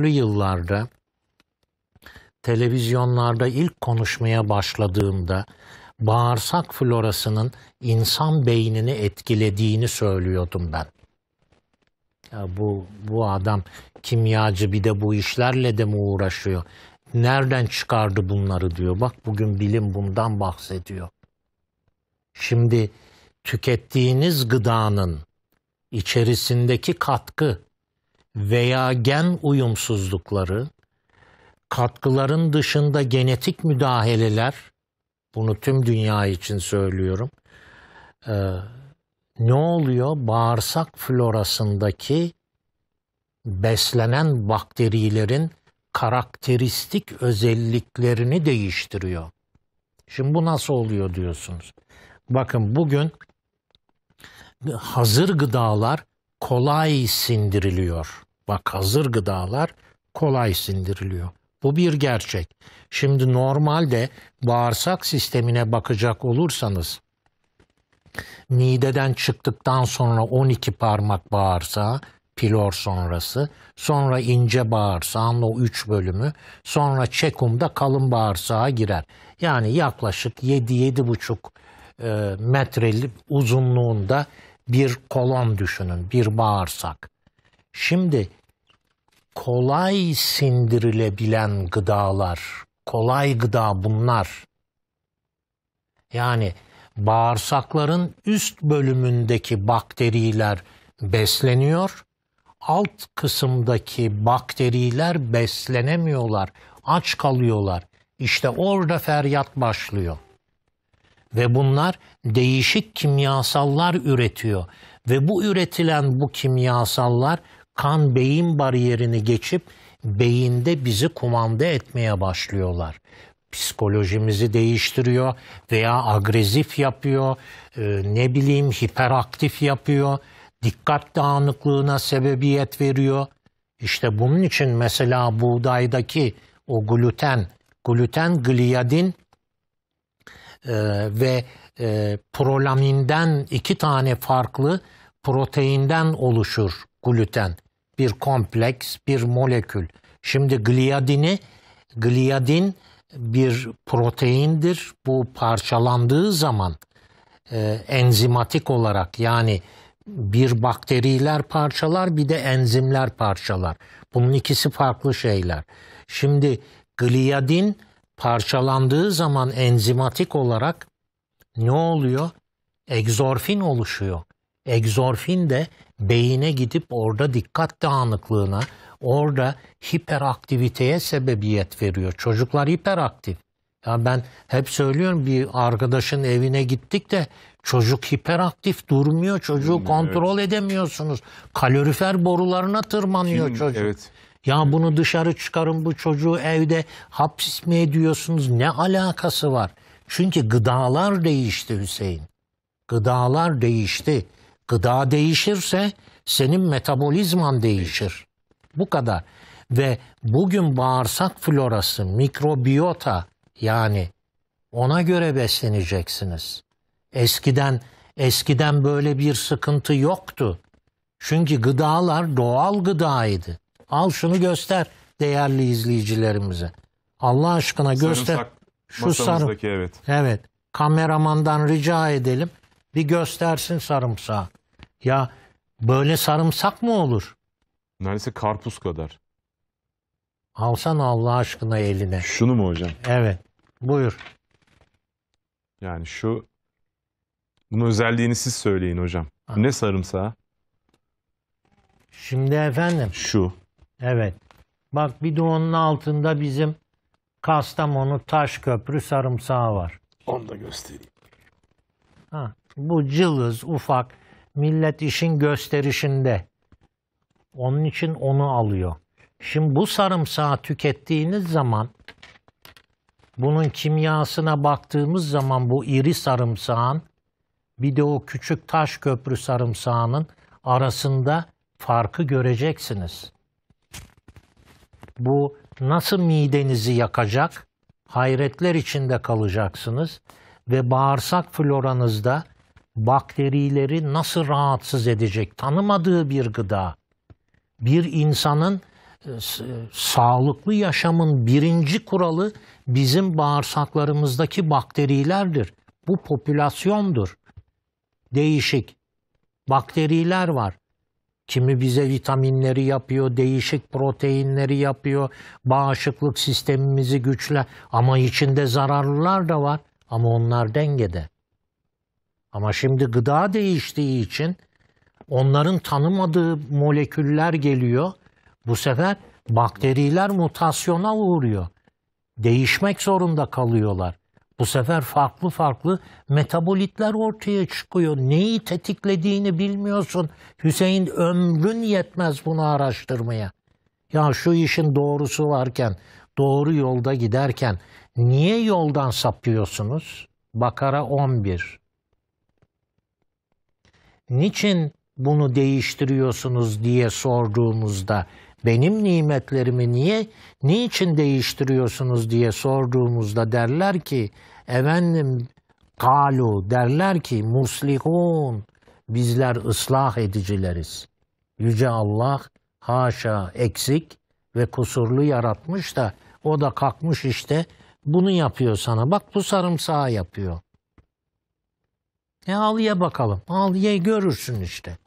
40'lı yıllarda televizyonlarda ilk konuşmaya başladığımda bağırsak florasının insan beynini etkilediğini söylüyordum ben. Ya bu bu adam kimyacı bir de bu işlerle de mi uğraşıyor? Nereden çıkardı bunları diyor. Bak bugün bilim bundan bahsediyor. Şimdi tükettiğiniz gıdanın içerisindeki katkı veya gen uyumsuzlukları, katkıların dışında genetik müdahaleler, bunu tüm dünya için söylüyorum, ee, ne oluyor? Bağırsak florasındaki beslenen bakterilerin karakteristik özelliklerini değiştiriyor. Şimdi bu nasıl oluyor diyorsunuz. Bakın bugün hazır gıdalar kolay sindiriliyor. Bak hazır gıdalar kolay sindiriliyor. Bu bir gerçek. Şimdi normalde bağırsak sistemine bakacak olursanız mideden çıktıktan sonra 12 parmak bağırsağı, pilor sonrası, sonra ince bağırsağın o 3 bölümü, sonra çekumda kalın bağırsağa girer. Yani yaklaşık 7-7,5 e, metrelik uzunluğunda bir kolon düşünün, bir bağırsak. Şimdi kolay sindirilebilen gıdalar, kolay gıda bunlar. Yani bağırsakların üst bölümündeki bakteriler besleniyor, alt kısımdaki bakteriler beslenemiyorlar, aç kalıyorlar. İşte orada feryat başlıyor ve bunlar değişik kimyasallar üretiyor ve bu üretilen bu kimyasallar kan beyin bariyerini geçip beyinde bizi kumanda etmeye başlıyorlar. Psikolojimizi değiştiriyor veya agresif yapıyor, e, ne bileyim hiperaktif yapıyor, dikkat dağınıklığına sebebiyet veriyor. İşte bunun için mesela buğdaydaki o gluten, gluten gliyadin ee, ve e, prolaminden iki tane farklı proteinden oluşur gluten. Bir kompleks, bir molekül. Şimdi gliadini, gliadin bir proteindir. Bu parçalandığı zaman e, enzimatik olarak yani bir bakteriler parçalar bir de enzimler parçalar. Bunun ikisi farklı şeyler. Şimdi gliadin parçalandığı zaman enzimatik olarak ne oluyor? Egzorfin oluşuyor. Egzorfin de beyine gidip orada dikkat dağınıklığına, orada hiperaktiviteye sebebiyet veriyor. Çocuklar hiperaktif. Ya ben hep söylüyorum bir arkadaşın evine gittik de çocuk hiperaktif durmuyor. Çocuğu hmm, kontrol evet. edemiyorsunuz. Kalorifer borularına tırmanıyor Kim? çocuk. Evet. Ya bunu dışarı çıkarın bu çocuğu evde hapis mi ediyorsunuz? Ne alakası var? Çünkü gıdalar değişti Hüseyin. Gıdalar değişti. Gıda değişirse senin metabolizman değişir. Bu kadar. Ve bugün bağırsak florası, mikrobiyota yani ona göre besleneceksiniz. Eskiden eskiden böyle bir sıkıntı yoktu. Çünkü gıdalar doğal gıdaydı. Al şunu göster değerli izleyicilerimize. Allah aşkına Sarımsak göster. Şu sarım. evet. Evet. Kameramandan rica edelim. Bir göstersin sarımsağı. Ya böyle sarımsak mı olur? Neredeyse karpuz kadar. Alsan Allah aşkına eline. Şunu mu hocam? Evet. Buyur. Yani şu bunun özelliğini siz söyleyin hocam. Ha. Ne sarımsağı? Şimdi efendim. Şu. Evet. Bak bir de onun altında bizim Kastamonu Taşköprü sarımsağı var. Onu da göstereyim. Ha, bu cılız, ufak. Millet işin gösterişinde. Onun için onu alıyor. Şimdi bu sarımsağı tükettiğiniz zaman bunun kimyasına baktığımız zaman bu iri sarımsağın bir de o küçük taş köprü sarımsağının arasında farkı göreceksiniz. Bu nasıl midenizi yakacak? Hayretler içinde kalacaksınız ve bağırsak floranızda bakterileri nasıl rahatsız edecek? Tanımadığı bir gıda. Bir insanın e, e, sağlıklı yaşamın birinci kuralı bizim bağırsaklarımızdaki bakterilerdir. Bu popülasyondur. Değişik bakteriler var. Kimi bize vitaminleri yapıyor, değişik proteinleri yapıyor, bağışıklık sistemimizi güçle. Ama içinde zararlılar da var. Ama onlar dengede. Ama şimdi gıda değiştiği için onların tanımadığı moleküller geliyor. Bu sefer bakteriler mutasyona uğruyor. Değişmek zorunda kalıyorlar. Bu sefer farklı farklı metabolitler ortaya çıkıyor. Neyi tetiklediğini bilmiyorsun. Hüseyin ömrün yetmez bunu araştırmaya. Ya şu işin doğrusu varken, doğru yolda giderken niye yoldan sapıyorsunuz? Bakara 11. Niçin bunu değiştiriyorsunuz diye sorduğumuzda benim nimetlerimi niye, niçin değiştiriyorsunuz diye sorduğumuzda derler ki, efendim kalu derler ki muslihun bizler ıslah edicileriz. Yüce Allah haşa eksik ve kusurlu yaratmış da o da kalkmış işte bunu yapıyor sana. Bak bu sarımsağı yapıyor. E al ye bakalım. Al ye görürsün işte.